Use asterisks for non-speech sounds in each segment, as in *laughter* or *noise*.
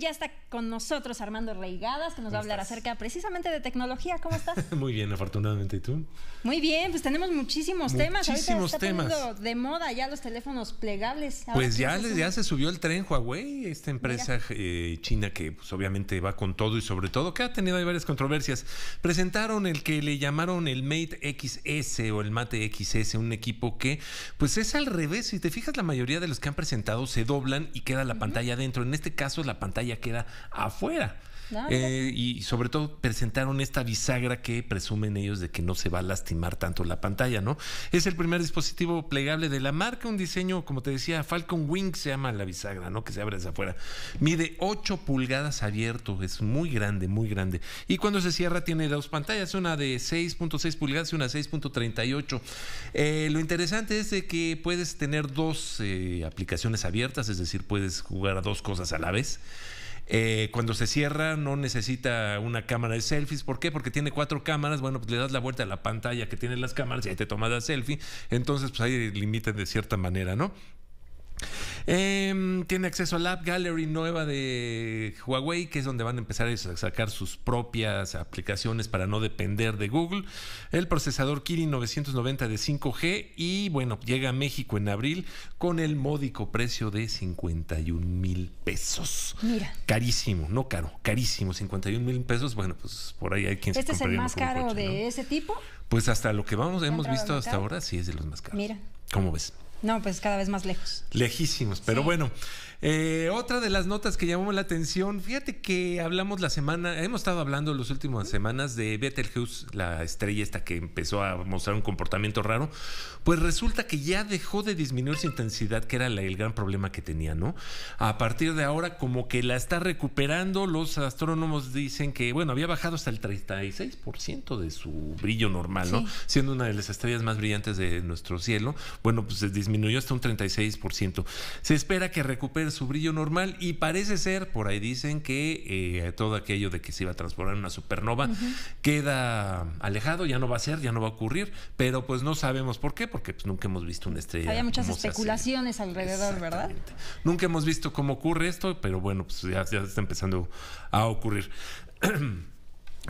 Ya está con nosotros Armando Reigadas, que nos va a hablar acerca precisamente de tecnología. ¿Cómo estás? *laughs* Muy bien, afortunadamente. ¿Y tú? Muy bien, pues tenemos muchísimos, temas. Ahorita está temas. de moda ya los teléfonos plegables. Pues ya, ya se subió el tren Huawei, esta empresa eh, china que pues, obviamente va con todo y sobre todo que ha tenido ahí varias controversias. Presentaron el que le llamaron el Mate XS o el Mate XS, un equipo que pues es al revés. Si te fijas, la mayoría de los que han presentado se doblan y queda la pantalla adentro. En este caso, la pantalla queda afuera. Eh, y sobre todo presentaron esta bisagra que presumen ellos de que no se va a lastimar tanto la pantalla, ¿no? Es el primer dispositivo plegable de la marca, un diseño, como te decía, Falcon Wing se llama la bisagra, ¿no? Que se abre desde afuera. Mide 8 pulgadas abierto, es muy grande, muy grande. Y cuando se cierra tiene dos pantallas, una de 6.6 pulgadas y una 6.38. Eh, lo interesante es que puedes tener dos eh, aplicaciones abiertas, es decir, puedes jugar a dos cosas a la vez. Eh, cuando se cierra no necesita una cámara de selfies. ¿Por qué? Porque tiene cuatro cámaras. Bueno, pues le das la vuelta a la pantalla que tienen las cámaras y te tomas la selfie. Entonces, pues ahí limitan de cierta manera, ¿no? Em, tiene acceso la App Gallery nueva de Huawei, que es donde van a empezar a sacar sus propias aplicaciones para no depender de Google. El procesador Kirin 990 de 5G y bueno, llega a México en abril con el módico precio de 51 mil pesos. Mira. Carísimo, no caro, carísimo, 51 mil pesos. Bueno, pues por ahí hay quien ¿Este es el más caro de ese tipo? Pues hasta lo que vamos hemos visto hasta ahora, sí es de los más caros. Mira. ¿Cómo ves? No, pues cada vez más lejos. Lejísimos, pero bueno. Eh, otra de las notas que llamó la atención, fíjate que hablamos la semana, hemos estado hablando las últimas semanas de Betelgeuse, la estrella esta que empezó a mostrar un comportamiento raro, pues resulta que ya dejó de disminuir su intensidad, que era el gran problema que tenía, ¿no? A partir de ahora como que la está recuperando, los astrónomos dicen que, bueno, había bajado hasta el 36% de su brillo normal, ¿no? Siendo una de las estrellas más brillantes de nuestro cielo, bueno, pues disminuyó disminuyó hasta un 36%. Se espera que recupere su brillo normal y parece ser, por ahí dicen, que eh, todo aquello de que se iba a transformar en una supernova queda alejado, ya no va a ser, ya no va a ocurrir, pero pues no sabemos por qué, porque pues nunca hemos visto una estrella. Había muchas especulaciones alrededor, ¿verdad? Nunca hemos visto cómo ocurre esto, pero bueno, pues ya, ya está empezando a ocurrir. *clears throat*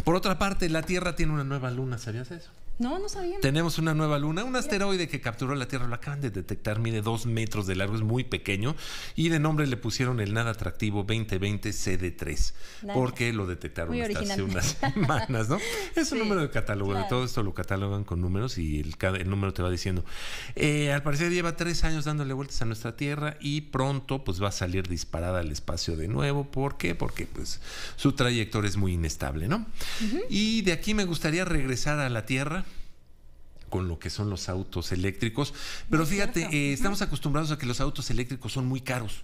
Por otra parte, la Tierra tiene una nueva luna, ¿sabías eso? No, no sabíamos. Tenemos una nueva luna, un asteroide que capturó la Tierra, lo acaban de detectar, mide dos metros de largo, es muy pequeño, y de nombre le pusieron el nada atractivo 2020 CD3, porque lo detectaron hace unas *laughs* semanas, ¿no? Es un número de catálogo, de todo esto lo catalogan con números y el, el número te va diciendo. Eh, al parecer lleva tres años dándole vueltas a nuestra Tierra y pronto pues va a salir disparada al espacio de nuevo. ¿Por qué? Porque pues su trayectoria es muy inestable, ¿no? Y de aquí me gustaría regresar a la Tierra con lo que son los autos eléctricos. Pero fíjate, eh, estamos acostumbrados a que los autos eléctricos son muy caros.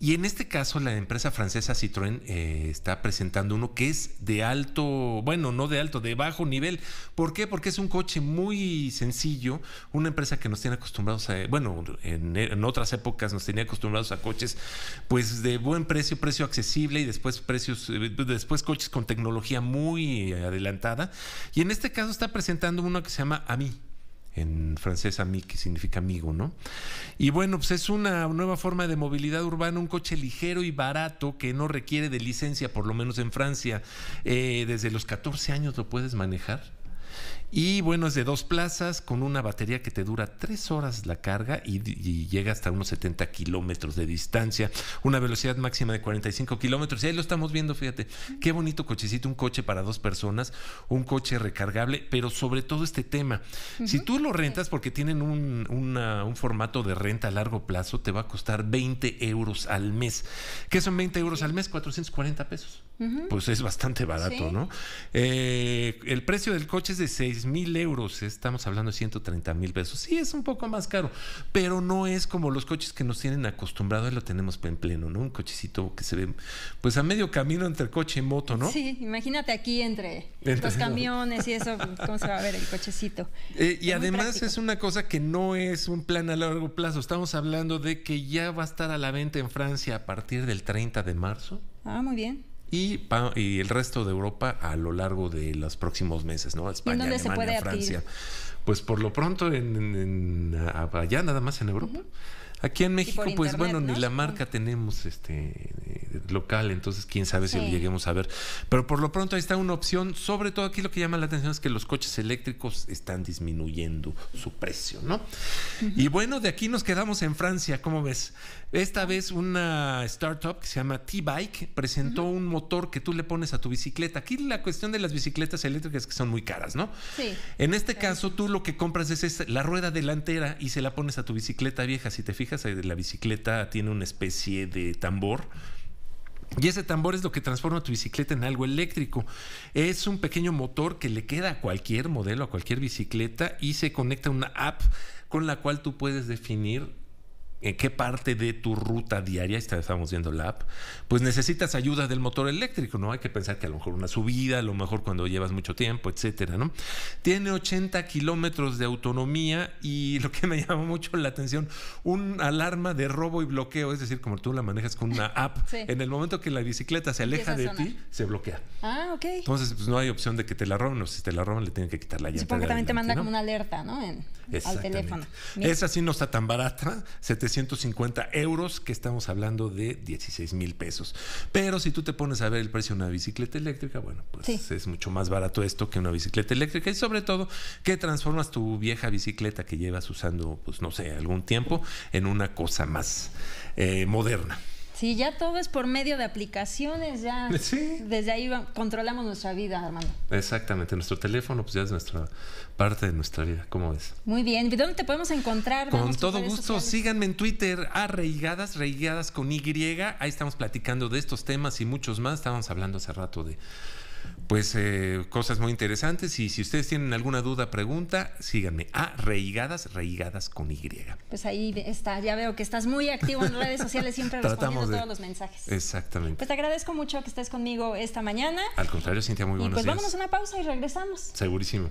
Y en este caso, la empresa francesa Citroën eh, está presentando uno que es de alto, bueno, no de alto, de bajo nivel. ¿Por qué? Porque es un coche muy sencillo, una empresa que nos tiene acostumbrados a, bueno, en, en otras épocas nos tenía acostumbrados a coches, pues de buen precio, precio accesible y después precios, eh, después coches con tecnología muy adelantada. Y en este caso está presentando uno que se llama AMI en francés ami que significa amigo, ¿no? Y bueno, pues es una nueva forma de movilidad urbana, un coche ligero y barato que no requiere de licencia, por lo menos en Francia. Eh, desde los 14 años lo puedes manejar. Y bueno, es de dos plazas con una batería que te dura tres horas la carga y, llega hasta unos 70 kilómetros de distancia, una velocidad máxima de 45 kilómetros. Y ahí lo estamos viendo, fíjate, qué bonito cochecito, un coche para dos personas, un coche recargable, pero sobre todo este tema. Si tú lo rentas, porque tienen un, un formato de renta a largo plazo, te va a costar 20 euros al mes. ¿Qué son 20 euros al mes? 440 pesos pues es bastante barato, ¿no? Eh, el precio del coche es de 6 mil euros, estamos hablando de 130 mil pesos. Sí, es un poco más caro, pero no es como los coches que nos tienen acostumbrados, lo tenemos en pleno, ¿no? Un cochecito que se ve pues a medio camino entre coche y moto, ¿no? Sí, imagínate aquí entre, los *laughs* camiones y eso, cómo se va a ver el cochecito. Eh, y además es una cosa que no es un plan a largo plazo, estamos hablando de que ya va a estar a la venta en Francia a partir del 30 de marzo. Ah, muy bien y, y, el resto de Europa a lo largo de los próximos meses, ¿no? España, Alemania, Francia. Pues por lo pronto en, allá nada más en Europa. Aquí en México, pues bueno, ni la marca tenemos este eh, local, entonces quién sabe si si lleguemos a ver. Pero por lo pronto ahí está una opción. Sobre todo aquí lo que llama la atención es que los coches eléctricos están disminuyendo su precio, ¿no? Y bueno, de aquí nos quedamos en Francia, ¿cómo ves? Esta ah. vez una startup que se llama T-Bike presentó un motor que tú le pones a tu bicicleta. Aquí la cuestión de las bicicletas eléctricas es que son muy caras, ¿no? Sí. En este caso, tú lo que compras es la rueda delantera y se la pones a tu bicicleta vieja, si te fijas eh, la bicicleta tiene una especie de tambor. Y ese tambor es lo que transforma tu bicicleta en algo eléctrico. Es un pequeño motor que le queda a cualquier modelo, a cualquier bicicleta y se conecta a una app con la cual tú puedes definir en eh, qué parte de tu ruta diaria, estamos viendo la app, pues necesitas ayuda del motor eléctrico, ¿no? Hay que pensar que a lo mejor una subida, a lo mejor cuando llevas mucho tiempo, etcétera, ¿no? Tiene 80 kilómetros de autonomía y *laughs* lo que me llama mucho la atención, un alarma de robo y bloqueo, es decir, como tú la manejas con una app, en el momento que la bicicleta se aleja de ti, se bloquea. Ah, ok. Entonces, pues no hay opción de que te la roben, o si te la roban, le tienen que quitar la llanta. Supongo que también te manda como una alerta, ¿no? al teléfono. Esa sí no está tan barata, se te 150 euros, que estamos hablando de 16 mil pesos. Pero si tú te pones a ver el precio de una bicicleta eléctrica, bueno, pues es mucho más barato esto que una bicicleta eléctrica y sobre todo que transformas tu vieja bicicleta que llevas usando, pues no sé, algún tiempo en una cosa más eh, moderna. Sí, ya todo es por medio de aplicaciones, ya. Desde ahí controlamos nuestra vida, Armando. Exactamente, nuestro teléfono pues ya es nuestra parte de nuestra vida, ¿cómo ves? Muy bien, dónde te podemos encontrar? Con todo gusto, síganme en Twitter, arraigadas, reigadas con Y, ahí estamos platicando de estos temas y muchos más, estábamos hablando hace rato de pues eh, cosas muy interesantes y si ustedes tienen alguna duda, pregunta, síganme a Reigadas, Reigadas con Y. Pues ahí está, ya veo que estás muy activo en redes sociales, siempre *laughs* respondiendo todos los mensajes. Exactamente. Pues te agradezco mucho que estés conmigo esta mañana. Al contrario, Cintia, muy buenos y pues Pues vámonos a una pausa y regresamos. Segurísimo.